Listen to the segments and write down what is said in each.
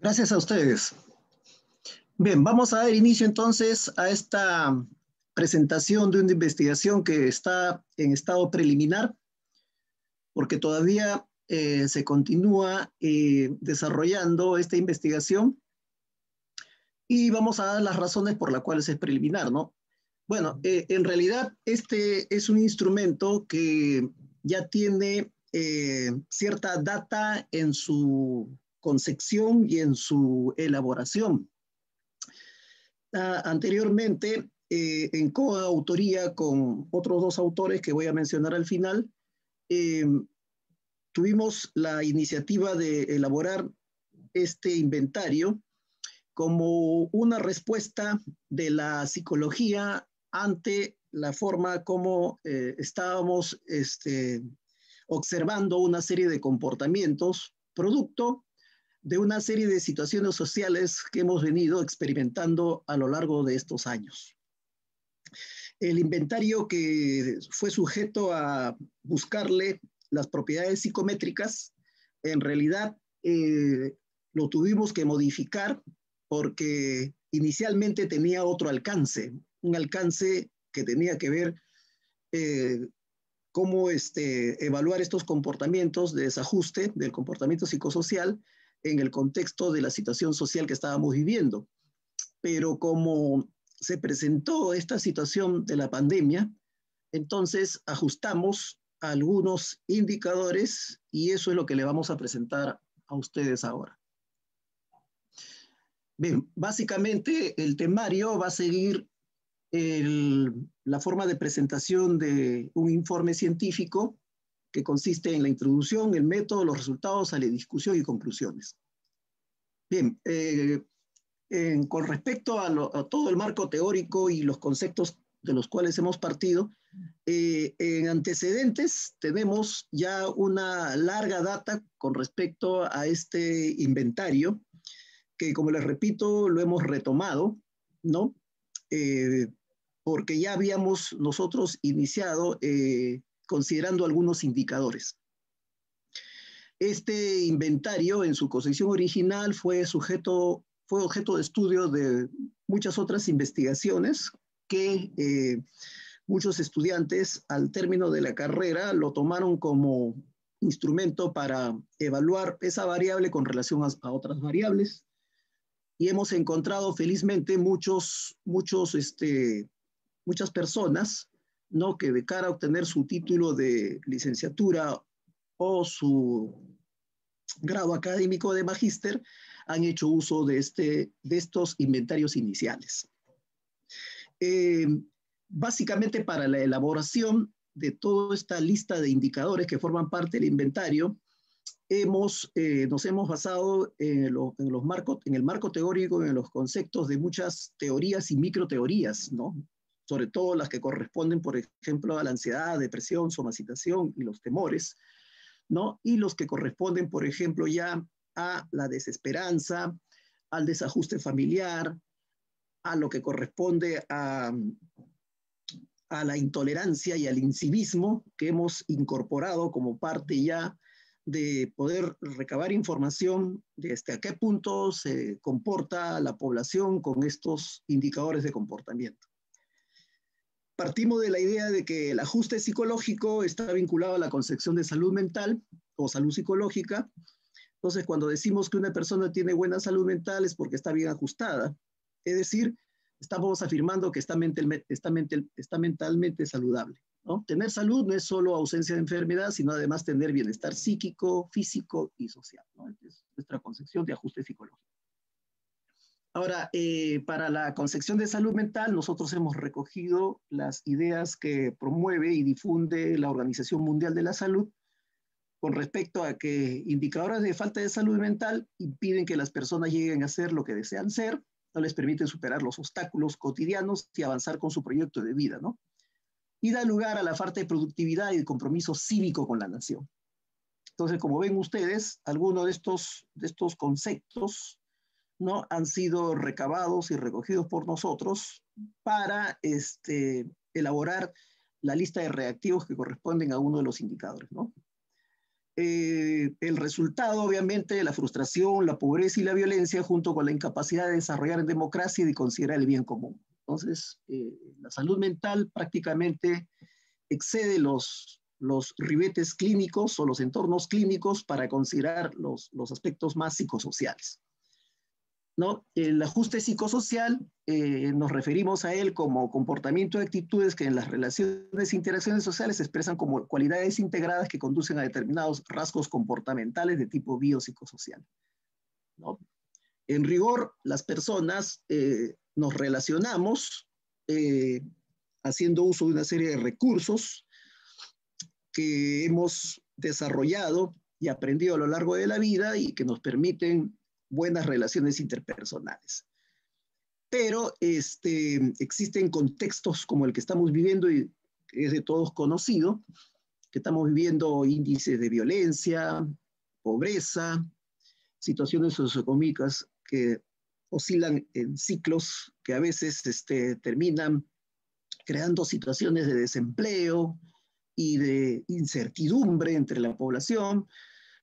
Gracias a ustedes. Bien, vamos a dar inicio entonces a esta presentación de una investigación que está en estado preliminar, porque todavía eh, se continúa eh, desarrollando esta investigación y vamos a dar las razones por las cuales es preliminar, ¿no? Bueno, eh, en realidad este es un instrumento que ya tiene cierta data en su concepción y en su elaboración. Ah, anteriormente, eh, en coautoría con otros dos autores que voy a mencionar al final, em, tuvimos la iniciativa de elaborar este inventario como una respuesta de la psicología ante la forma como eh, estábamos este, observando una serie de comportamientos producto de una serie de situaciones sociales que hemos venido experimentando a lo largo de estos años. El inventario que fue sujeto a buscarle las propiedades psicométricas, en realidad eh, lo tuvimos que modificar porque inicialmente tenía otro alcance, un alcance que tenía que ver eh, cómo este, evaluar estos comportamientos de desajuste del comportamiento psicosocial en el contexto de la situación social que estábamos viviendo. Pero como se presentó esta situación de la pandemia, entonces ajustamos algunos indicadores y eso es lo que le vamos a presentar a ustedes ahora. Bien, básicamente el temario va a seguir la forma de presentación de un informe científico que consiste en la introducción, el método, los resultados, la discusión y conclusiones. Bien, eh, con respecto a, todo el marco teórico y los conceptos de los cuales hemos partido, eh, en antecedentes tenemos ya una larga data con respecto a este inventario, que como les repito, lo hemos retomado, ¿no? Eh, porque ya habíamos nosotros iniciado considerando algunos indicadores. Este inventario en su concepción original fue, sujeto, fue objeto de estudio de muchas otras investigaciones que eh, muchos estudiantes al término de la carrera lo tomaron como instrumento para evaluar esa variable con relación a, otras variables. Y hemos encontrado felizmente muchos, muchos, este, muchas personas ¿no? que de cara a obtener su título de licenciatura o su grado académico de magíster, han hecho uso de, este, de estos inventarios iniciales. Em, básicamente para la elaboración de toda esta lista de indicadores que forman parte del inventario, hemos, eh, nos hemos basado en, los marcos, en el marco teórico, en los conceptos de muchas teorías y microteorías, ¿no? sobre todo las que corresponden, por ejemplo, a la ansiedad, depresión, somacitación y los temores, ¿no? Y los que corresponden, por ejemplo, ya a la desesperanza, al desajuste familiar, a lo que corresponde a, a la intolerancia y al incivismo que hemos incorporado como parte ya de poder recabar información de hasta qué punto se comporta la población con estos indicadores de comportamiento partimos de la idea de que el ajuste psicológico está vinculado a la concepción de salud mental o salud psicológica. Entonces, cuando decimos que una persona tiene buena salud mental es porque está bien ajustada. Es decir, estamos afirmando que está, mentalmente saludable. Tener salud no es solo ausencia de enfermedad, sino además tener bienestar psíquico, físico y social. Es nuestra concepción de ajuste psicológico. Ahora, eh, para la concepción de salud mental, nosotros hemos recogido las ideas que promueve y difunde la Organización Mundial de la Salud con respecto a que indicadores de falta de salud mental impiden que las personas lleguen a ser lo que desean ser, no les permiten superar los obstáculos cotidianos y avanzar con su proyecto de vida, ¿no? Y da lugar a la falta de productividad y de compromiso cívico con la nación. Entonces, como ven ustedes, algunos de estos, de estos conceptos ¿no? han sido recabados y recogidos por nosotros para este, elaborar la lista de reactivos que corresponden a uno de los indicadores. Eh, el resultado, obviamente, de la frustración, la pobreza y la violencia, junto con la incapacidad de desarrollar en democracia y de considerar el bien común. Entonces, eh, la salud mental prácticamente excede los, ribetes clínicos o los entornos clínicos para considerar los, los aspectos más psicosociales. El ajuste psicosocial, eh, nos referimos a él como comportamiento de actitudes que en las relaciones e interacciones sociales se expresan como cualidades integradas que conducen a determinados rasgos comportamentales de tipo biopsicosocial. ¿no? En rigor, las personas eh, nos relacionamos eh, haciendo uso de una serie de recursos que hemos desarrollado y aprendido a lo largo de la vida y que nos permiten buenas relaciones interpersonales. Pero este, existen contextos como el que estamos viviendo y es de todos conocido, que estamos viviendo índices de violencia, pobreza, situaciones socioeconómicas que oscilan en ciclos que a veces este, terminan creando situaciones de desempleo y de incertidumbre entre la población,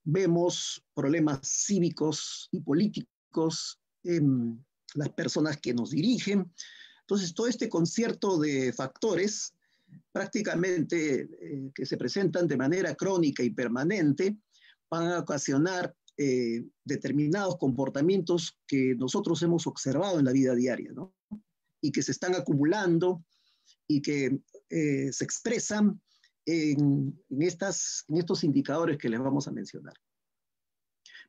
Vemos problemas cívicos y políticos en las personas que nos dirigen. Entonces, todo este concierto de factores prácticamente eh, que se presentan de manera crónica y permanente van a ocasionar eh, determinados comportamientos que nosotros hemos observado en la vida diaria, ¿no? Y que se están acumulando y que eh, se expresan en, estas, en estos indicadores que les vamos a mencionar.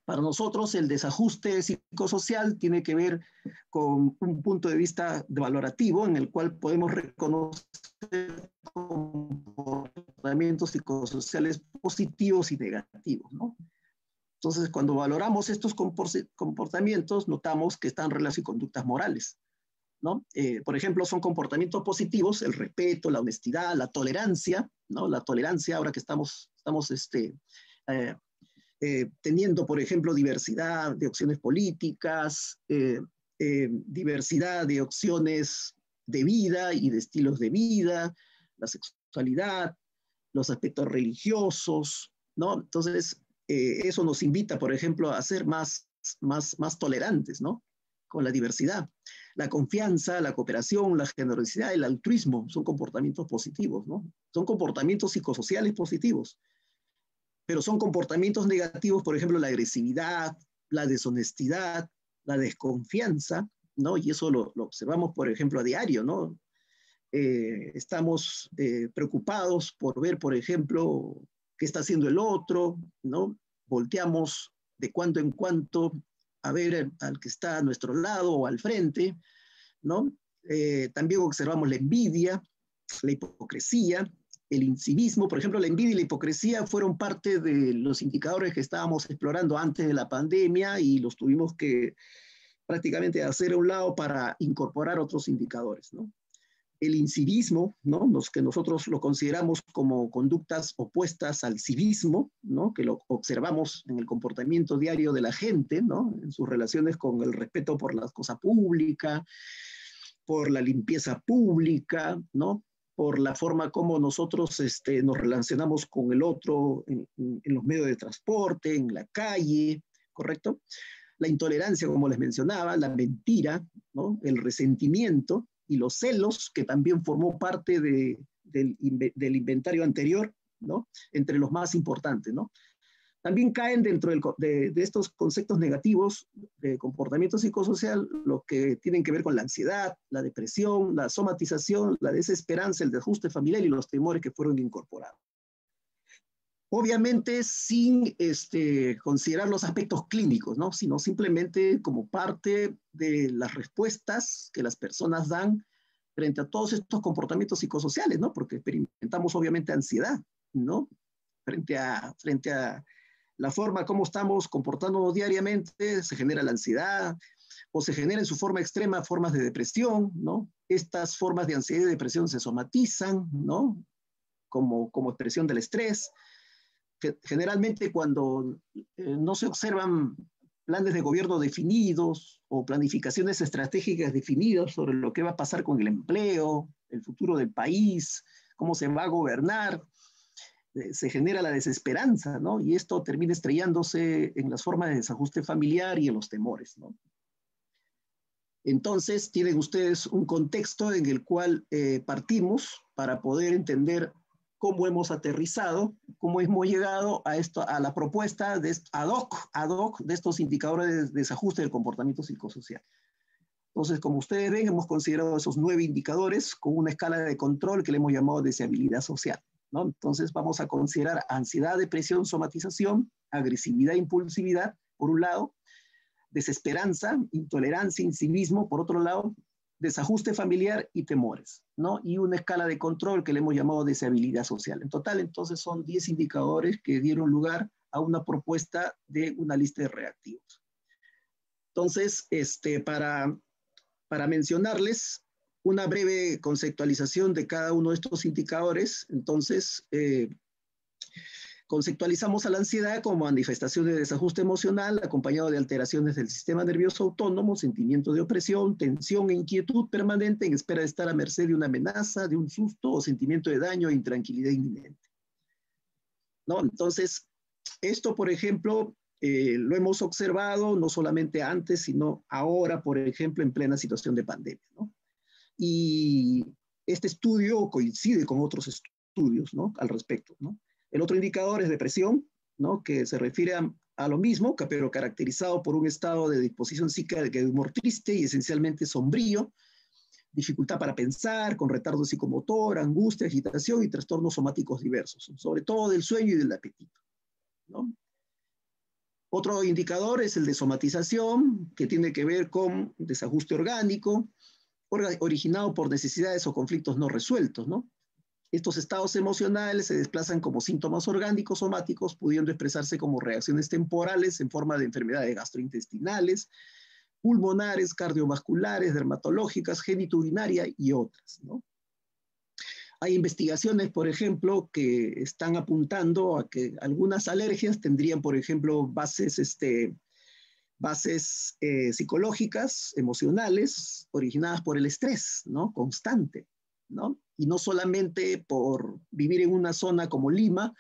Para nosotros el desajuste psicosocial tiene que ver con un punto de vista valorativo en el cual podemos reconocer comportamientos psicosociales positivos y negativos. Entonces, cuando valoramos estos comportamientos, notamos que están relacionados con conductas morales. Eh, por ejemplo, son comportamientos positivos, el respeto, la honestidad, la tolerancia, La tolerancia ahora que estamos, estamos este, eh, eh, teniendo, por ejemplo, diversidad de opciones políticas, diversidad de opciones de vida y de estilos de vida, la sexualidad, los aspectos religiosos, Entonces, eso nos invita, por ejemplo, a ser más, tolerantes, Con la diversidad. La confianza, la cooperación, la generosidad, el altruismo son comportamientos positivos, ¿no? Son comportamientos psicosociales positivos. Pero son comportamientos negativos, por ejemplo, la agresividad, la deshonestidad, la desconfianza, ¿no? Y eso lo, observamos, por ejemplo, a diario, ¿no? Eh, estamos eh, preocupados por ver, por ejemplo, qué está haciendo el otro, ¿no? Volteamos de cuanto en cuanto a ver eh, al que está a nuestro lado o al frente, ¿no? Eh, también observamos la envidia, la hipocresía, el incivismo. Por ejemplo, la envidia y la hipocresía fueron parte de los indicadores que estábamos explorando antes de la pandemia y los tuvimos que prácticamente hacer a un lado para incorporar otros indicadores, ¿no? el incivismo, ¿no? Los que nosotros lo consideramos como conductas opuestas al civismo, Que lo observamos en el comportamiento diario de la gente, En sus relaciones con el respeto por las cosas públicas, por la limpieza pública, ¿no? Por la forma como nosotros este, nos relacionamos con el otro en, los medios de transporte, en la calle, ¿correcto? La intolerancia, como les mencionaba, la mentira, El resentimiento, y los celos, que también formó parte de, del, inventario anterior, ¿no? entre los más importantes. ¿no? También caen dentro de, estos conceptos negativos de comportamiento psicosocial los que tienen que ver con la ansiedad, la depresión, la somatización, la desesperanza, el desajuste familiar y los temores que fueron incorporados obviamente sin este, considerar los aspectos clínicos, ¿no? sino simplemente como parte de las respuestas que las personas dan frente a todos estos comportamientos psicosociales, ¿no? porque experimentamos obviamente ansiedad ¿no? frente, a, frente a la forma como estamos comportándonos diariamente, se genera la ansiedad o se genera en su forma extrema formas de depresión, ¿no? Estas formas de ansiedad y depresión se somatizan, ¿no? como expresión del estrés, generalmente cuando eh, no se observan planes de gobierno definidos o planificaciones estratégicas definidas sobre lo que va a pasar con el empleo, el futuro del país, cómo se va a gobernar, eh, se genera la desesperanza, ¿no? Y esto termina estrellándose en las formas de desajuste familiar y en los temores, ¿no? Entonces, tienen ustedes un contexto en el cual eh, partimos para poder entender cómo hemos aterrizado, cómo hemos llegado a, esto, a la propuesta de ad hoc, de estos indicadores de desajuste del comportamiento psicosocial. Entonces, como ustedes ven, hemos considerado esos nueve indicadores con una escala de control que le hemos llamado deseabilidad social. ¿no? Entonces, vamos a considerar ansiedad, depresión, somatización, agresividad, impulsividad, por un lado, desesperanza, intolerancia, incivismo, por otro lado, desajuste familiar y temores, ¿no? Y una escala de control que le hemos llamado deshabilidad social. En total, entonces, son 10 indicadores que dieron lugar a una propuesta de una lista de reactivos. Entonces, este, para, para mencionarles una breve conceptualización de cada uno de estos indicadores, entonces, eh, Conceptualizamos a la ansiedad como manifestación de desajuste emocional acompañado de alteraciones del sistema nervioso autónomo, sentimiento de opresión, tensión e inquietud permanente en espera de estar a merced de una amenaza, de un susto o sentimiento de daño e intranquilidad inminente. ¿No? Entonces, esto, por ejemplo, eh, lo hemos observado no solamente antes, sino ahora, por ejemplo, en plena situación de pandemia. ¿no? Y este estudio coincide con otros estudios ¿no? al respecto. ¿no? El otro indicador es depresión, ¿no? que se refiere a, lo mismo, pero caracterizado por un estado de disposición psíquica de humor triste y esencialmente sombrío, dificultad para pensar, con retardo psicomotor, angustia, agitación y trastornos somáticos diversos, sobre todo del sueño y del apetito. Otro indicador es el de somatización, que tiene que ver con desajuste orgánico, originado por necesidades o conflictos no resueltos, estos estados emocionales se desplazan como síntomas orgánicos somáticos, pudiendo expresarse como reacciones temporales en forma de enfermedades gastrointestinales, pulmonares, cardiovasculares, dermatológicas, genitudinaria y otras. Hay investigaciones, por ejemplo, que están apuntando a que algunas alergias tendrían, por ejemplo, bases, este, bases eh, psicológicas, emocionales, originadas por el estrés ¿no? constante. ¿no? y no solamente por vivir en una zona como Lima,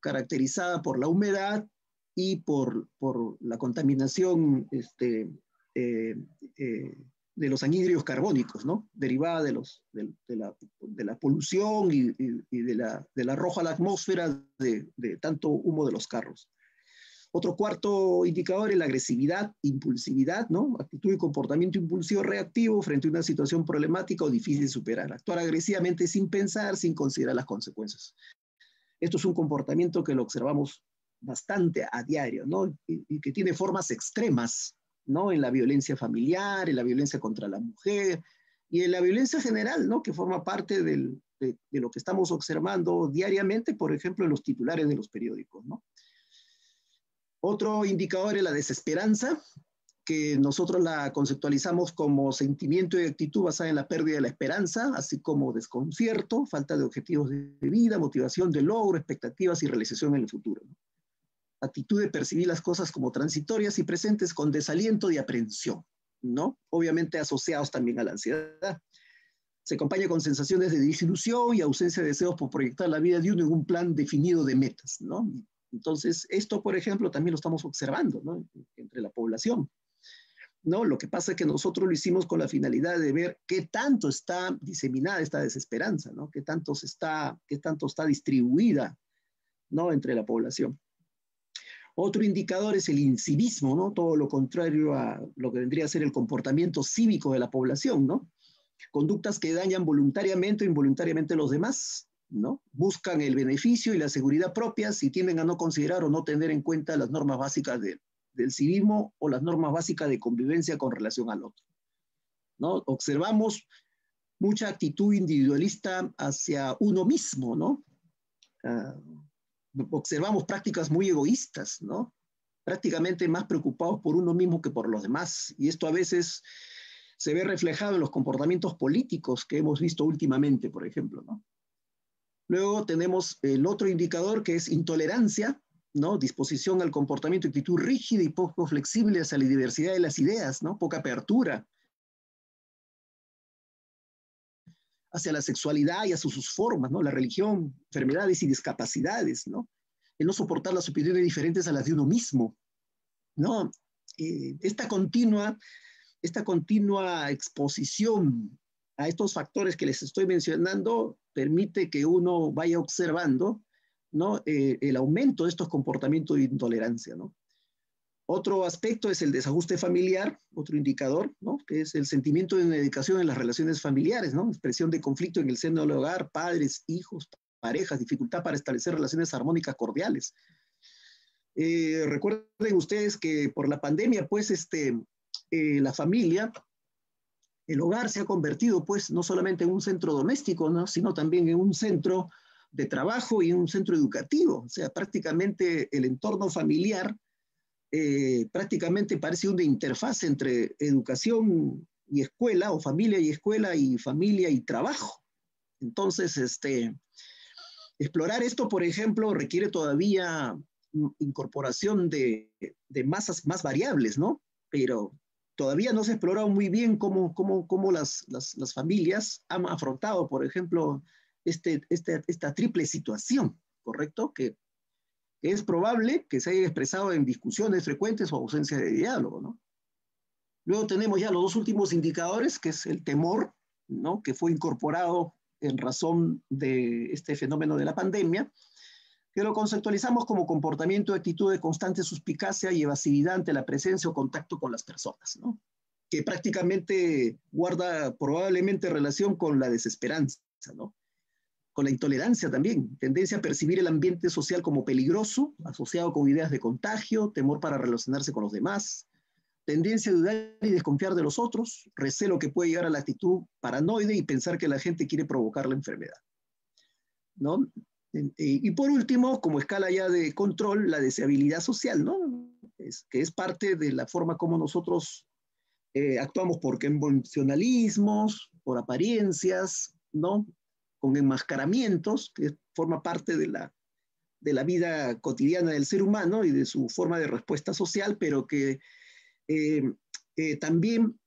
caracterizada por la humedad y por, por la contaminación este, eh, eh, de los anhídricos carbónicos, ¿no? derivada de, los, la, de la, polución y, la, de, la, roja la atmósfera de, tanto humo de los carros. Otro cuarto indicador es la agresividad, impulsividad, ¿no? Actitud y comportamiento impulsivo reactivo frente a una situación problemática o difícil de superar. Actuar agresivamente sin pensar, sin considerar las consecuencias. Esto es un comportamiento que lo observamos bastante a diario, ¿no? Y, que tiene formas extremas, ¿no? En la violencia familiar, en la violencia contra la mujer y en la violencia general, ¿no? Que forma parte de, de lo que estamos observando diariamente, por ejemplo, en los titulares de los periódicos, ¿no? Otro indicador es la desesperanza, que nosotros la conceptualizamos como sentimiento y actitud basada en la pérdida de la esperanza, así como desconcierto, falta de objetivos de vida, motivación de logro, expectativas y realización en el futuro. Actitud de percibir las cosas como transitorias y presentes con desaliento y aprensión, ¿no? Obviamente asociados también a la ansiedad. Se acompaña con sensaciones de disilusión y ausencia de deseos por proyectar la vida de uno en un plan definido de metas, ¿no? Entonces, esto, por ejemplo, también lo estamos observando entre la población. ¿no? Lo que pasa es que nosotros lo hicimos con la finalidad de ver qué tanto está diseminada esta desesperanza, ¿no? qué, tanto está, tanto está distribuida ¿no? entre la población. Otro indicador es el incivismo, ¿no? todo lo contrario a lo que vendría a ser el comportamiento cívico de la población, ¿no? conductas que dañan voluntariamente o involuntariamente a los demás, Buscan el beneficio y la seguridad propia si tienden a no considerar o no tener en cuenta las normas básicas del civismo o las normas básicas de convivencia con relación al otro. ¿no? Observamos mucha actitud individualista hacia uno mismo, ¿no? Ah, observamos prácticas muy egoístas, ¿no? Prácticamente más preocupados por uno mismo que por los demás. Y esto a veces se ve reflejado en los comportamientos políticos que hemos visto últimamente, por ejemplo, Luego tenemos el otro indicador que es intolerancia, ¿no? Disposición al comportamiento, actitud rígida y poco flexible hacia la diversidad de las ideas, ¿no? Poca apertura hacia la sexualidad y hacia sus formas, ¿no? La religión, enfermedades y discapacidades, ¿no? El no soportar las opiniones diferentes a las de uno mismo, ¿no? Eh, esta continua, esta continua exposición a estos factores que les estoy mencionando permite que uno vaya observando ¿no? Eh, el aumento de estos comportamientos de intolerancia. Otro aspecto es el desajuste familiar, otro indicador, que es el sentimiento de dedicación en las relaciones familiares, ¿no? expresión de conflicto en el seno del hogar, padres, hijos, parejas, dificultad para establecer relaciones armónicas cordiales. Eh, recuerden ustedes que por la pandemia, pues este, eh, la familia el hogar se ha convertido, pues, no solamente en un centro doméstico, sino también en un centro de trabajo y un centro educativo. O sea, prácticamente el entorno familiar eh, prácticamente parece una interfaz entre educación y escuela, o familia y escuela, y familia y trabajo. Entonces, este, explorar esto, por ejemplo, requiere todavía mm, incorporación de, de masas más variables, ¿no? Pero todavía no se ha explorado muy bien cómo, las, familias han afrontado, por ejemplo, este, este, esta triple situación, ¿correcto? Que es probable que se haya expresado en discusiones frecuentes o ausencia de diálogo, ¿no? Luego tenemos ya los dos últimos indicadores, que es el temor, ¿no? Que fue incorporado en razón de este fenómeno de la pandemia, que lo conceptualizamos como comportamiento de actitud de constante suspicacia y evasividad ante la presencia o contacto con las personas, ¿no? que prácticamente guarda probablemente relación con la desesperanza, ¿no? con la intolerancia también, tendencia a percibir el ambiente social como peligroso, asociado con ideas de contagio, temor para relacionarse con los demás, tendencia a dudar y desconfiar de los otros, recelo que puede llegar a la actitud paranoide y pensar que la gente quiere provocar la enfermedad. ¿no? Y por último, como escala ya de control, la deseabilidad social, ¿no? Es, que es parte de la forma como nosotros eh, actuamos por convencionalismos, por apariencias, ¿no? Con enmascaramientos, que forma parte de la, de la vida cotidiana del ser humano y de su forma de respuesta social, pero que eh, eh, también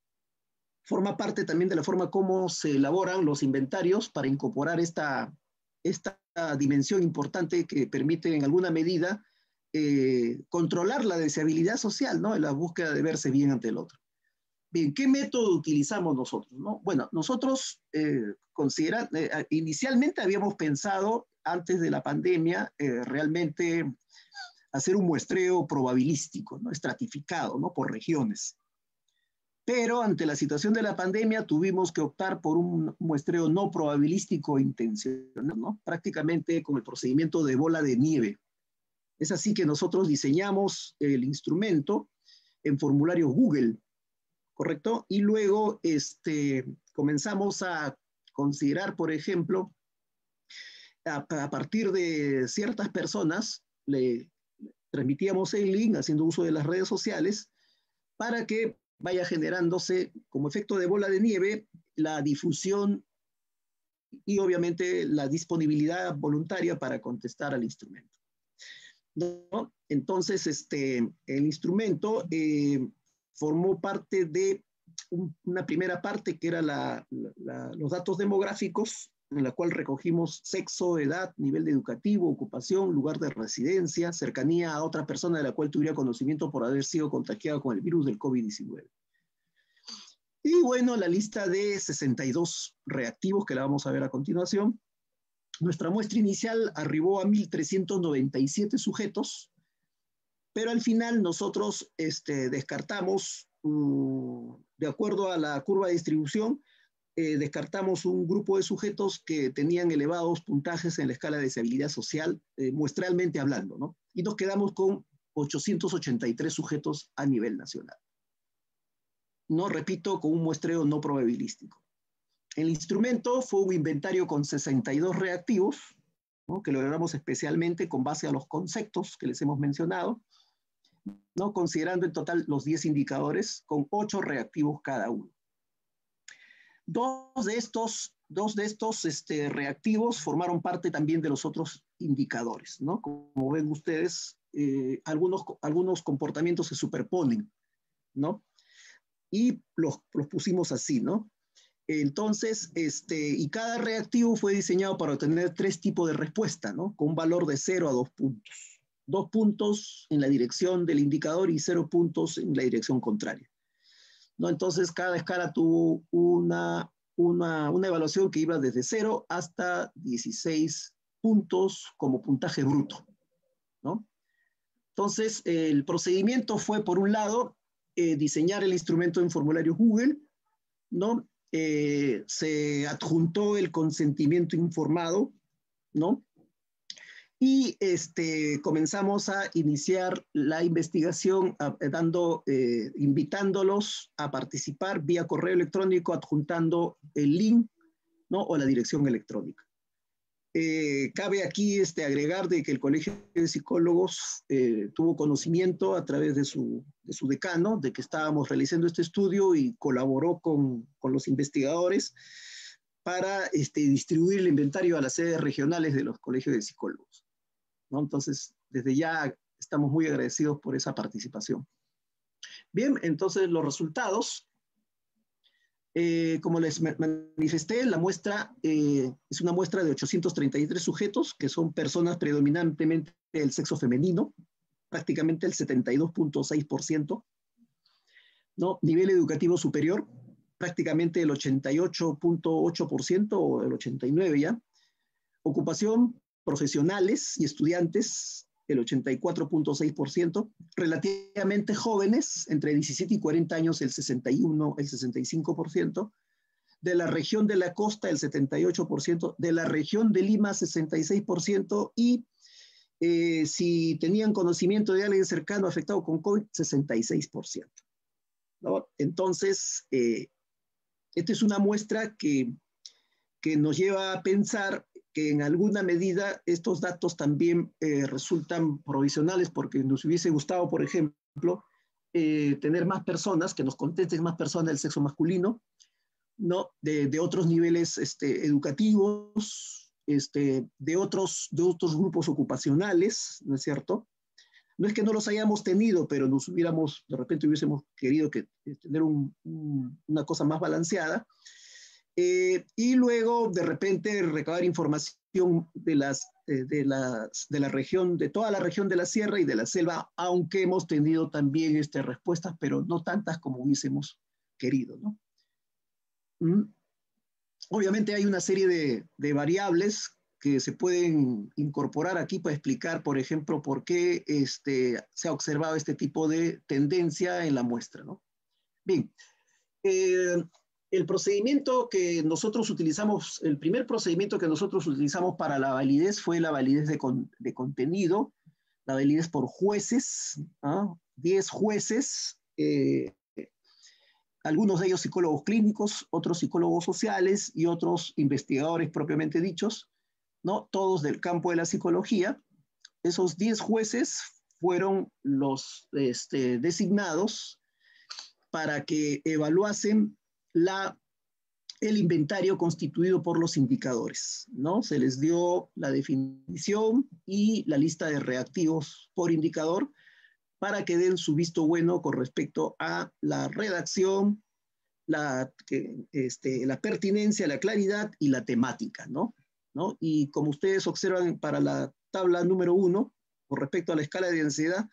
forma parte también de la forma como se elaboran los inventarios para incorporar esta, esta dimensión importante que permite en alguna medida eh, controlar la deseabilidad social, ¿no? En la búsqueda de verse bien ante el otro. Bien, ¿qué método utilizamos nosotros? No? Bueno, nosotros eh, eh inicialmente habíamos pensado, antes de la pandemia, eh, realmente hacer un muestreo probabilístico, ¿no? estratificado ¿no? por regiones pero ante la situación de la pandemia tuvimos que optar por un muestreo no probabilístico intencional, ¿no? prácticamente con el procedimiento de bola de nieve. Es así que nosotros diseñamos el instrumento en formulario Google, ¿correcto? Y luego este, comenzamos a considerar, por ejemplo, a, a partir de ciertas personas, le transmitíamos el link haciendo uso de las redes sociales para que vaya generándose como efecto de bola de nieve la difusión y obviamente la disponibilidad voluntaria para contestar al instrumento. Entonces, este, el instrumento eh, formó parte de una primera parte que era los datos demográficos en la cual recogimos sexo, edad, nivel de educativo, ocupación, lugar de residencia, cercanía a otra persona de la cual tuviera conocimiento por haber sido contagiado con el virus del COVID-19. Y bueno, la lista de 62 reactivos que la vamos a ver a continuación. Nuestra muestra inicial arribó a 1.397 sujetos, pero al final nosotros este, descartamos, uh, de acuerdo a la curva de distribución, eh, descartamos un grupo de sujetos que tenían elevados puntajes en la escala de deshabilidad social, eh, muestralmente hablando, ¿no? Y nos quedamos con 883 sujetos a nivel nacional. No repito, con un muestreo no probabilístico. El instrumento fue un inventario con 62 reactivos, ¿no? que logramos especialmente con base a los conceptos que les hemos mencionado, ¿no? considerando en total los 10 indicadores con 8 reactivos cada uno. Dos de estos, dos de estos este, reactivos formaron parte también de los otros indicadores, ¿no? Como ven ustedes, eh, algunos, algunos comportamientos se superponen, ¿no? Y los, los pusimos así, ¿no? Entonces, este, y cada reactivo fue diseñado para obtener tres tipos de respuesta, ¿no? Con un valor de 0 a 2 puntos. Dos puntos en la dirección del indicador y cero puntos en la dirección contraria. ¿no? Entonces, cada escala tuvo una, una, evaluación que iba desde 0 hasta 16 puntos como puntaje bruto, ¿no? Entonces, el procedimiento fue, por un lado, eh, diseñar el instrumento en formulario Google, ¿no? Eh, se adjuntó el consentimiento informado, ¿no? y este, comenzamos a iniciar la investigación eh, dando, eh, invitándolos a participar vía correo electrónico adjuntando el link ¿no? o la dirección electrónica. Eh, cabe aquí este, agregar de que el Colegio de Psicólogos tuvo conocimiento a través de su, decano de que estábamos realizando este estudio y colaboró con, los investigadores para este, distribuir el inventario a las sedes regionales de los colegios de psicólogos. Entonces, desde ya estamos muy agradecidos por esa participación. Bien, entonces los resultados. Eh, como les manifesté, la muestra eh, es una muestra de 833 sujetos, que son personas predominantemente del sexo femenino, prácticamente el 72.6%. ¿no? Nivel educativo superior, prácticamente el 88.8% o el 89% ya. Ocupación profesionales y estudiantes, el 84.6%, relativamente jóvenes, entre 17 y 40 años, el 61, el 65%, de la región de la costa, el 78%, de la región de Lima, 66%, y eh, si tenían conocimiento de alguien cercano afectado con COVID, 66%. Entonces, eh, esta es una muestra que, que nos lleva a pensar en alguna medida estos datos también eh, resultan provisionales porque nos hubiese gustado, por ejemplo, eh, tener más personas, que nos contesten más personas del sexo masculino, ¿no? de, otros niveles este, educativos, este, de, otros, de otros grupos ocupacionales, ¿no es cierto? No es que no los hayamos tenido, pero nos hubiéramos, de repente hubiésemos querido que, eh, tener una cosa más balanceada. Eh, y luego de repente recabar información de, las, eh, de, las, de la región, de toda la región de la sierra y de la selva, aunque hemos tenido también este, respuestas, pero no tantas como hubiésemos querido. ¿no? Mm. Obviamente hay una serie de, variables que se pueden incorporar aquí para explicar, por ejemplo, por qué este, se ha observado este tipo de tendencia en la muestra. ¿no? Bien, eh, el procedimiento que nosotros utilizamos, el primer procedimiento que nosotros utilizamos para la validez fue la validez de, contenido, la validez por jueces, 10 ¿ah? jueces, eh, algunos de ellos psicólogos clínicos, otros psicólogos sociales y otros investigadores propiamente dichos, ¿no? todos del campo de la psicología. Esos 10 jueces fueron los este, designados para que evaluasen el inventario constituido por los indicadores, ¿no? Se les dio la definición y la lista de reactivos por indicador para que den su visto bueno con respecto a la redacción, la, este, pertinencia, la claridad y la temática, ¿no? Y como ustedes observan para la tabla número uno, con respecto a la escala de densidad,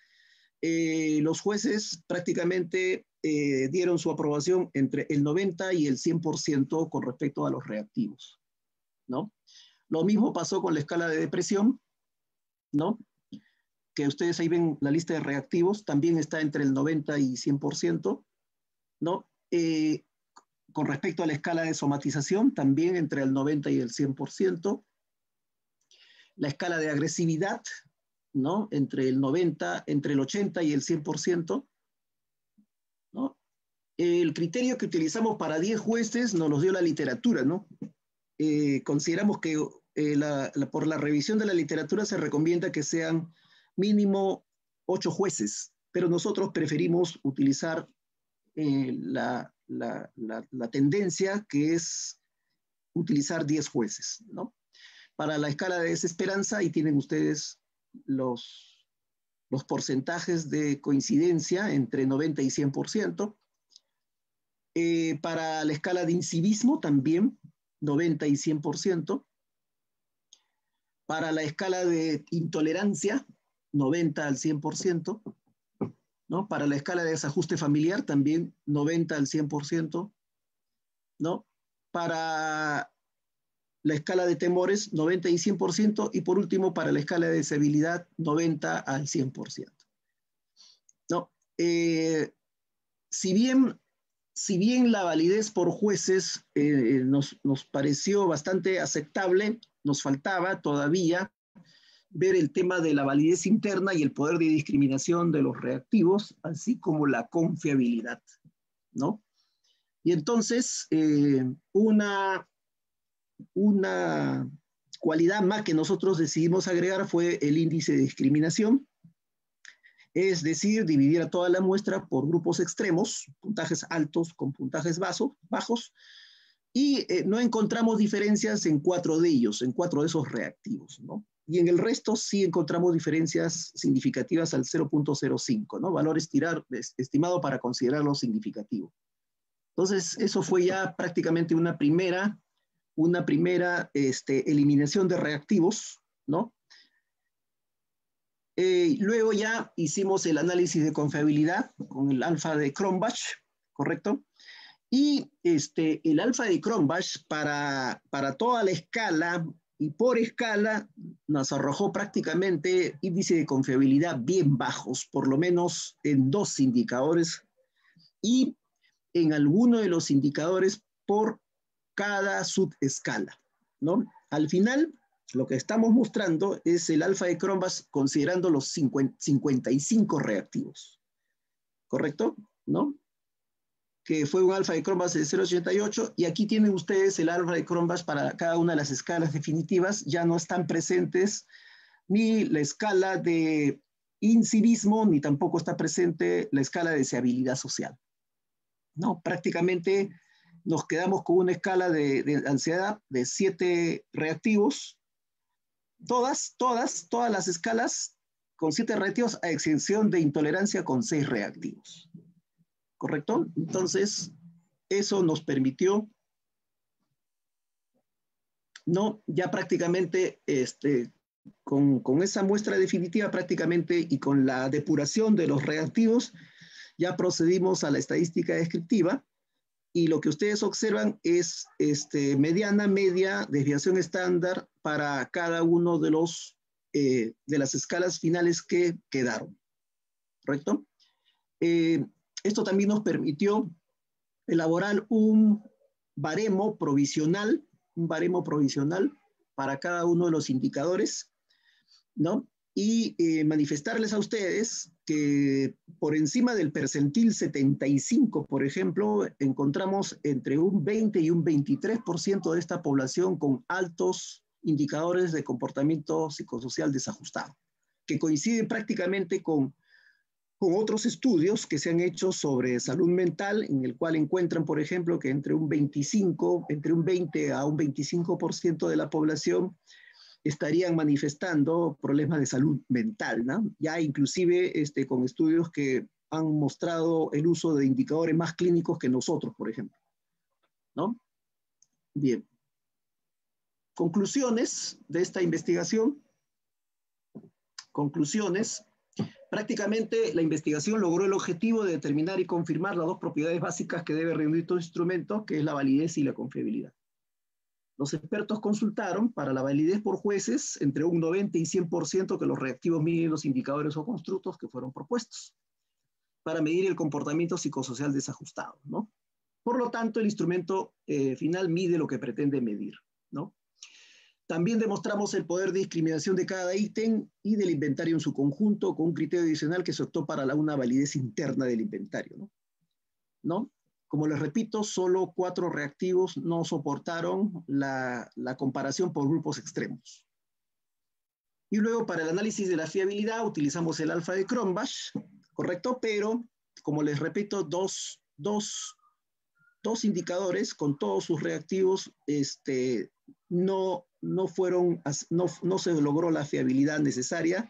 eh, los jueces prácticamente eh, dieron su aprobación entre el 90 y el 100% con respecto a los reactivos, ¿no? Lo mismo pasó con la escala de depresión, ¿no? Que ustedes ahí ven la lista de reactivos, también está entre el 90 y 100%, ¿no? Eh, con respecto a la escala de somatización, también entre el 90 y el 100%. La escala de agresividad, entre el 90, entre el 80 y el 100%, El criterio que utilizamos para 10 jueces nos lo dio la literatura, eh, consideramos que eh, por la revisión de la literatura se recomienda que sean mínimo 8 jueces, pero nosotros preferimos utilizar eh, la, tendencia que es utilizar 10 jueces, Para la escala de desesperanza, y tienen ustedes los, porcentajes de coincidencia entre 90 y 100%. Eh, para la escala de incivismo también, 90 y 100%. Para la escala de intolerancia, 90 al 100%. ¿no? Para la escala de desajuste familiar, también 90 al 100%. ¿no? Para la escala de temores 90 y 100%, y por último, para la escala de deshabilidad, 90 al 100%. No, eh, si, bien, si bien la validez por jueces eh, eh, nos, pareció bastante aceptable, nos faltaba todavía ver el tema de la validez interna y el poder de discriminación de los reactivos, así como la confiabilidad, ¿no? Y entonces, una una cualidad más que nosotros decidimos agregar fue el índice de discriminación, es decir, dividir a toda la muestra por grupos extremos, puntajes altos con puntajes bajos, y eh, no encontramos diferencias en cuatro de ellos, en cuatro de esos reactivos, ¿no? Y en el resto sí encontramos diferencias significativas al 0.05, ¿no? Valor estimado para considerarlo significativo. Entonces, eso fue ya prácticamente una primera una primera este, eliminación de reactivos, ¿no? Eh, luego ya hicimos el análisis de confiabilidad con el alfa de Cronbach, ¿correcto? Y este, el alfa de Cronbach para, para toda la escala y por escala nos arrojó prácticamente índices de confiabilidad bien bajos, por lo menos en dos indicadores y en alguno de los indicadores por cada subescala, ¿no? Al final, lo que estamos mostrando es el alfa de Cronbach considerando los 55 reactivos, ¿correcto? ¿No? Que fue un alfa de Cronbach de 0.88 y aquí tienen ustedes el alfa de Cronbach para cada una de las escalas definitivas, ya no están presentes ni la escala de incivismo, ni tampoco está presente la escala de deseabilidad social. No, prácticamente nos quedamos con una escala de, ansiedad de siete reactivos. Todas, todas, todas las escalas con siete reactivos a excepción de intolerancia con seis reactivos. ¿Correcto? Entonces, eso nos permitió no, ya prácticamente este, con, con, esa muestra definitiva prácticamente y con la depuración de los reactivos, ya procedimos a la estadística descriptiva y lo que ustedes observan es este, mediana, media, desviación estándar para cada uno de, los, eh, de las escalas finales que quedaron. ¿Correcto? Eh, esto también nos permitió elaborar un baremo provisional, un baremo provisional para cada uno de los indicadores, ¿no? y eh, manifestarles a ustedes que por encima del percentil 75, por ejemplo, encontramos entre un 20 y un 23% de esta población con altos indicadores de comportamiento psicosocial desajustado, que coincide prácticamente con, con otros estudios que se han hecho sobre salud mental, en el cual encuentran, por ejemplo, que entre un 25, entre un 20 a un 25% de la población estarían manifestando problemas de salud mental, ¿no? Ya inclusive este, con estudios que han mostrado el uso de indicadores más clínicos que nosotros, por ejemplo, ¿no? Bien. Conclusiones de esta investigación. Conclusiones. Prácticamente la investigación logró el objetivo de determinar y confirmar las dos propiedades básicas que debe reunir todo instrumento, que es la validez y la confiabilidad. Los expertos consultaron para la validez por jueces entre un 90 y 100% que los reactivos miden los indicadores o constructos que fueron propuestos para medir el comportamiento psicosocial desajustado, ¿no? Por lo tanto, el instrumento eh, final mide lo que pretende medir, ¿no? También demostramos el poder de discriminación de cada ítem y del inventario en su conjunto con un criterio adicional que se optó para la, una validez interna del inventario, ¿No? Como les repito, solo cuatro reactivos no soportaron la, comparación por grupos extremos. Y luego para el análisis de la fiabilidad utilizamos el alfa de Cronbach, ¿correcto? Pero, como les repito, dos, indicadores con todos sus reactivos este, no, no, fueron, no, no se logró la fiabilidad necesaria,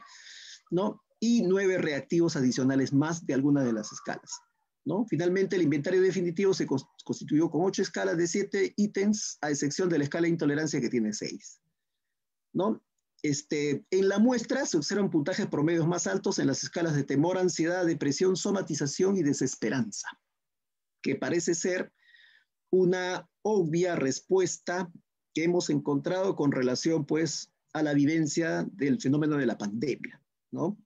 ¿no? Y nueve reactivos adicionales más de alguna de las escalas. Finalmente, el inventario definitivo se constituyó con ocho escalas de siete ítems, a excepción de la escala de intolerancia que tiene seis. ¿no? Este, en la muestra se observan puntajes promedios más altos en las escalas de temor, ansiedad, depresión, somatización y desesperanza, que parece ser una obvia respuesta que hemos encontrado con relación pues a la vivencia del fenómeno de la pandemia, ¿no?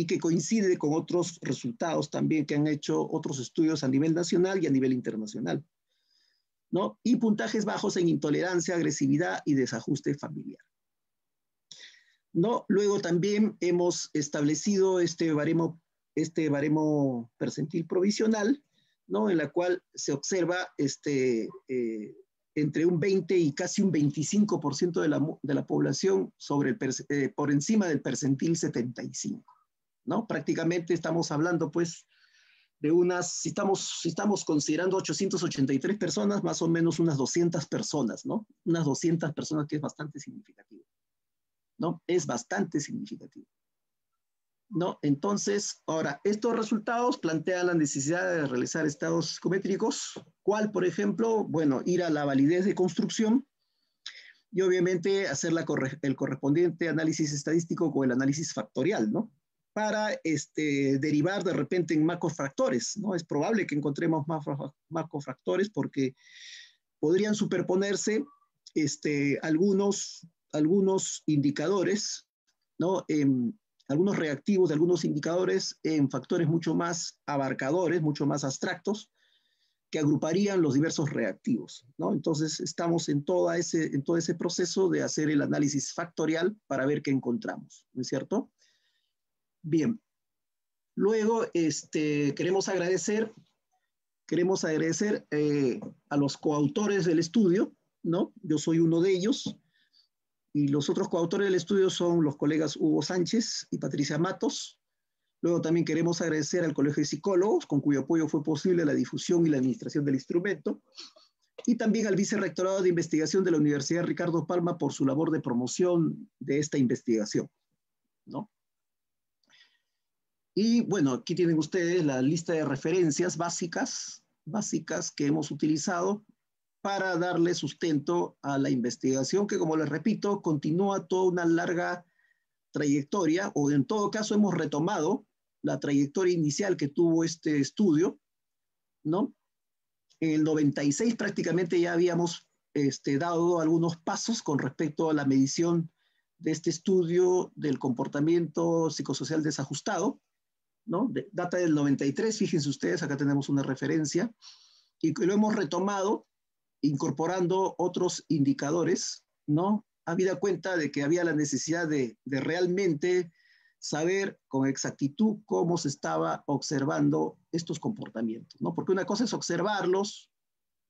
y que coincide con otros resultados también que han hecho otros estudios a nivel nacional y a nivel internacional. ¿no? Y puntajes bajos en intolerancia, agresividad y desajuste familiar. ¿no? Luego también hemos establecido este baremo, este baremo percentil provisional, ¿no? en la cual se observa este, eh, entre un 20 y casi un 25% de la, de la población sobre el, eh, por encima del percentil 75. Prácticamente estamos hablando, pues, de unas, si estamos, si estamos considerando 883 personas, más o menos unas 200 personas, ¿no? Unas 200 personas que es bastante significativo, ¿no? Es bastante significativo, ¿no? Entonces, ahora, estos resultados plantean la necesidad de realizar estados psicométricos, cuál por ejemplo, bueno, ir a la validez de construcción y obviamente hacer el correspondiente análisis estadístico con el análisis factorial, ¿no? para este, derivar de repente en macrofractores. ¿no? Es probable que encontremos macrofractores porque podrían superponerse este, algunos, algunos indicadores, ¿no? Em, algunos reactivos de algunos indicadores en factores mucho más abarcadores, mucho más abstractos, que agruparían los diversos reactivos. ¿no? Entonces estamos en, ese, en todo ese proceso de hacer el análisis factorial para ver qué encontramos, ¿no es cierto? Bien. Luego, este, queremos agradecer, queremos agradecer eh, a los coautores del estudio, ¿no? Yo soy uno de ellos. Y los otros coautores del estudio son los colegas Hugo Sánchez y Patricia Matos. Luego también queremos agradecer al Colegio de Psicólogos, con cuyo apoyo fue posible la difusión y la administración del instrumento. Y también al Vicerrectorado de Investigación de la Universidad Ricardo Palma por su labor de promoción de esta investigación. ¿no? Y bueno, aquí tienen ustedes la lista de referencias básicas, básicas que hemos utilizado para darle sustento a la investigación que, como les repito, continúa toda una larga trayectoria, o en todo caso hemos retomado la trayectoria inicial que tuvo este estudio, ¿no? En el 96 prácticamente ya habíamos este, dado algunos pasos con respecto a la medición de este estudio del comportamiento psicosocial desajustado data del 93, fíjense ustedes, acá tenemos una referencia, y lo hemos retomado incorporando otros indicadores, ¿no? Habida cuenta de que había la necesidad de, de realmente saber con exactitud cómo se estaba observando estos comportamientos, ¿no? Porque una cosa es observarlos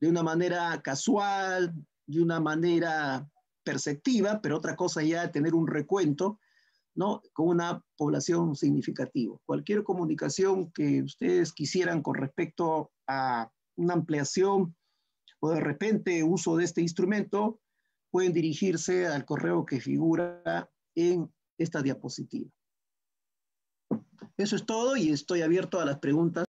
de una manera casual, de una manera perceptiva, pero otra cosa ya tener un recuento con una población significativa. Cualquier comunicación que ustedes quisieran con respecto a una ampliación o de repente uso de este instrumento, pueden dirigirse al correo que figura en esta diapositiva. Eso es todo y estoy abierto a las preguntas.